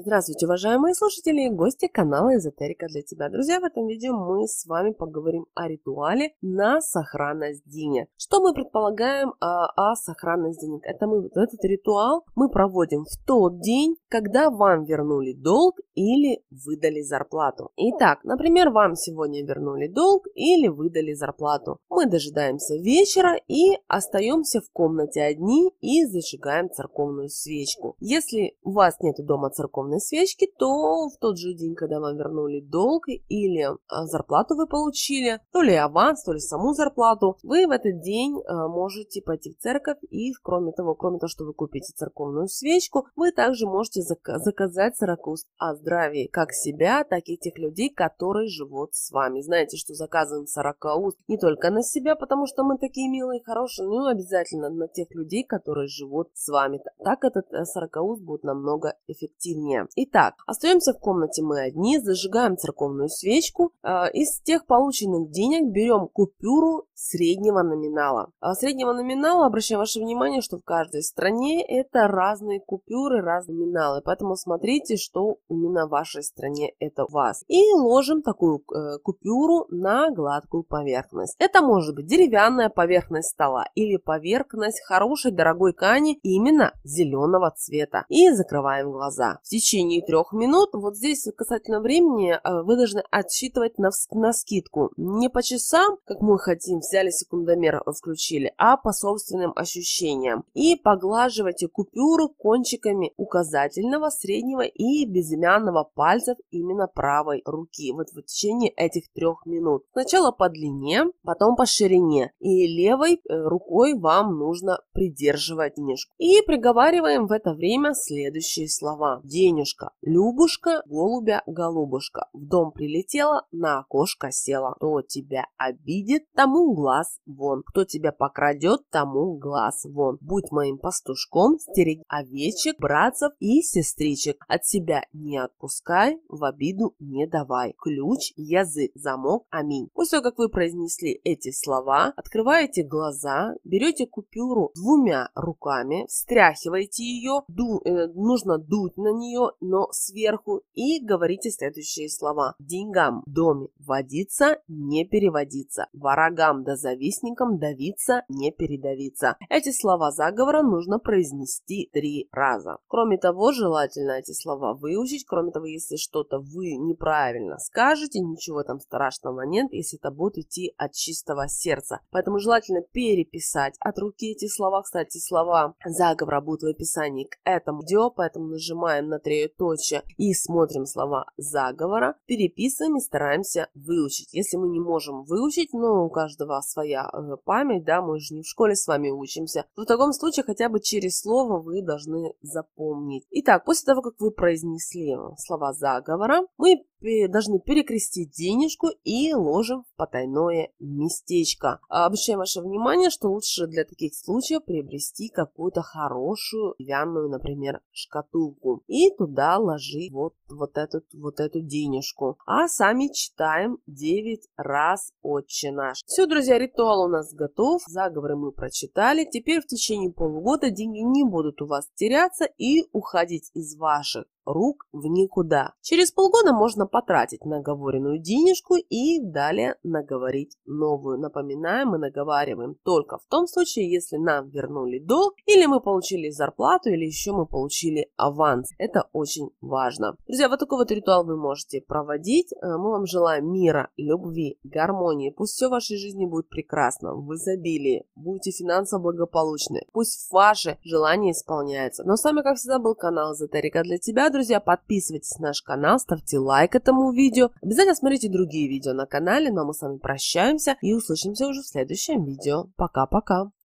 Здравствуйте, уважаемые слушатели и гости канала Эзотерика для тебя. Друзья, в этом видео мы с вами поговорим о ритуале на сохранность денег. Что мы предполагаем а, о, о сохранности денег? Это мы, вот этот ритуал мы проводим в тот день, когда вам вернули долг или выдали зарплату. Итак, например, вам сегодня вернули долг или выдали зарплату. Мы дожидаемся вечера и остаемся в комнате одни и зажигаем церковную свечку. Если у вас нет дома церковной главной свечки, то в тот же день, когда вам вернули долг или а, зарплату вы получили, то ли аванс, то ли саму зарплату, вы в этот день а, можете пойти в церковь и, кроме того, кроме того, что вы купите церковную свечку, вы также можете заказать сорокуст о здравии как себя, так и тех людей, которые живут с вами. Знаете, что заказываем сорокауст не только на себя, потому что мы такие милые, хорошие, но обязательно на тех людей, которые живут с вами. Так этот э, сорокауст будет намного эффективнее решение. Итак, остаемся в комнате мы одни, зажигаем церковную свечку. Э, из тех полученных денег берем купюру среднего номинала. А среднего номинала, обращаю ваше внимание, что в каждой стране это разные купюры, разные номиналы. Поэтому смотрите, что именно в вашей стране это у вас. И ложим такую э, купюру на гладкую поверхность. Это может быть деревянная поверхность стола или поверхность хорошей дорогой ткани именно зеленого цвета. И закрываем глаза. В течение трех минут, вот здесь касательно времени, э, вы должны отсчитывать на, на скидку. Не по часам, как мы хотим взяли секундомер, включили, а по собственным ощущениям. И поглаживайте купюру кончиками указательного, среднего и безымянного пальцев именно правой руки. Вот в течение этих трех минут. Сначала по длине, потом по ширине. И левой э, рукой вам нужно придерживать денежку. И приговариваем в это время следующие слова. Денежка, любушка, голубя, голубушка. В дом прилетела, на окошко села. Кто тебя обидит, тому глаз вон. Кто тебя покрадет, тому глаз вон. Будь моим пастушком, стереги овечек, братцев и сестричек. От себя не отпускай, в обиду не давай. Ключ, язык, замок, аминь. После того, как вы произнесли эти слова, открываете глаза, берете купюру двумя руками, встряхиваете ее, ду, э, нужно дуть на нее, но сверху, и говорите следующие слова. Деньгам в доме водиться, не переводиться. Ворогам года завистникам давиться не передавиться. Эти слова заговора нужно произнести три раза. Кроме того, желательно эти слова выучить. Кроме того, если что-то вы неправильно скажете, ничего там страшного нет, если это будет идти от чистого сердца. Поэтому желательно переписать от руки эти слова. Кстати, слова заговора будут в описании к этому видео, поэтому нажимаем на троеточие и смотрим слова заговора, переписываем и стараемся выучить. Если мы не можем выучить, но у каждого была своя э, память, да, мы же не в школе с вами учимся, в таком случае хотя бы через слово вы должны запомнить. Итак, после того, как вы произнесли э, слова заговора, мы должны перекрестить денежку и ложим в потайное местечко. Обращаем ваше внимание, что лучше для таких случаев приобрести какую-то хорошую деревянную, например, шкатулку и туда ложить вот, вот, этот вот эту денежку. А сами читаем 9 раз «Отче наш». Все, друзья, ритуал у нас готов, заговоры мы прочитали. Теперь в течение полугода деньги не будут у вас теряться и уходить из ваших рук в никуда. Через полгода можно потратить наговоренную денежку и далее наговорить новую. Напоминаем, мы наговариваем только в том случае, если нам вернули долг, или мы получили зарплату, или еще мы получили аванс. Это очень важно. Друзья, вот такой вот ритуал вы можете проводить. Э, мы вам желаем мира, любви, гармонии. Пусть все в вашей жизни будет прекрасно, в изобилии. будьте финансово благополучны. Пусть ваши желания исполняются. Но с вами, как всегда, был канал Эзотерика для тебя, друзья друзья, подписывайтесь на наш канал, ставьте лайк этому видео. Обязательно смотрите другие видео на канале. Ну а мы с вами прощаемся и услышимся уже в следующем видео. Пока-пока.